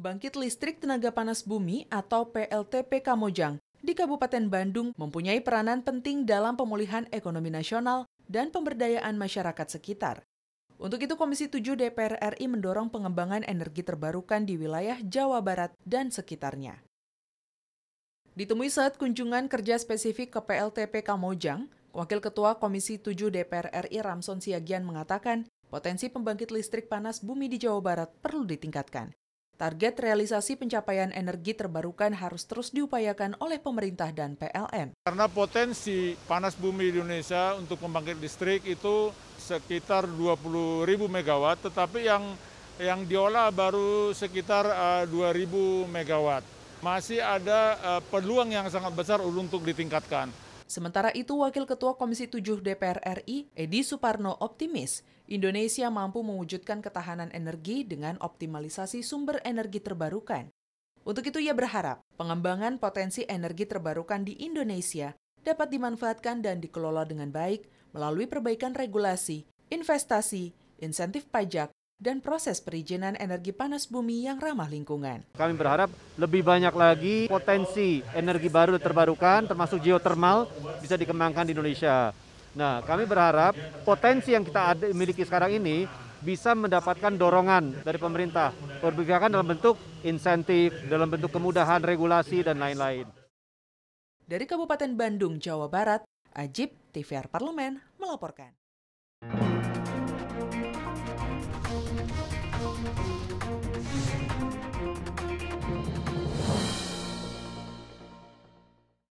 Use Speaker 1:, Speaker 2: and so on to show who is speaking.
Speaker 1: Pembangkit listrik tenaga panas bumi atau PLTP Kamojang di Kabupaten Bandung mempunyai peranan penting dalam pemulihan ekonomi nasional dan pemberdayaan masyarakat sekitar. Untuk itu Komisi 7 DPR RI mendorong pengembangan energi terbarukan di wilayah Jawa Barat dan sekitarnya. Ditemui saat kunjungan kerja spesifik ke PLTP Kamojang, Wakil Ketua Komisi 7 DPR RI Ramson Siagian mengatakan, potensi pembangkit listrik panas bumi di Jawa Barat perlu ditingkatkan Target realisasi pencapaian energi terbarukan harus terus diupayakan oleh pemerintah dan PLN.
Speaker 2: Karena potensi panas bumi di Indonesia untuk pembangkit listrik itu sekitar 20 ribu megawatt, tetapi yang yang diolah baru sekitar uh, ribu megawatt. Masih ada uh, peluang yang sangat besar untuk ditingkatkan.
Speaker 1: Sementara itu, Wakil Ketua Komisi 7 DPR RI, Edi Suparno optimis Indonesia mampu mewujudkan ketahanan energi dengan optimalisasi sumber energi terbarukan. Untuk itu ia berharap pengembangan potensi energi terbarukan di Indonesia dapat dimanfaatkan dan dikelola dengan baik melalui perbaikan regulasi, investasi, insentif pajak, dan proses perizinan energi panas bumi yang ramah lingkungan.
Speaker 3: Kami berharap lebih banyak lagi potensi energi baru terbarukan termasuk geotermal bisa dikembangkan di Indonesia. Nah, kami berharap potensi yang kita miliki sekarang ini bisa mendapatkan dorongan dari pemerintah, perbicaraan dalam bentuk insentif, dalam bentuk kemudahan regulasi, dan lain-lain.
Speaker 1: Dari Kabupaten Bandung, Jawa Barat, Ajib, TVR Parlemen, melaporkan.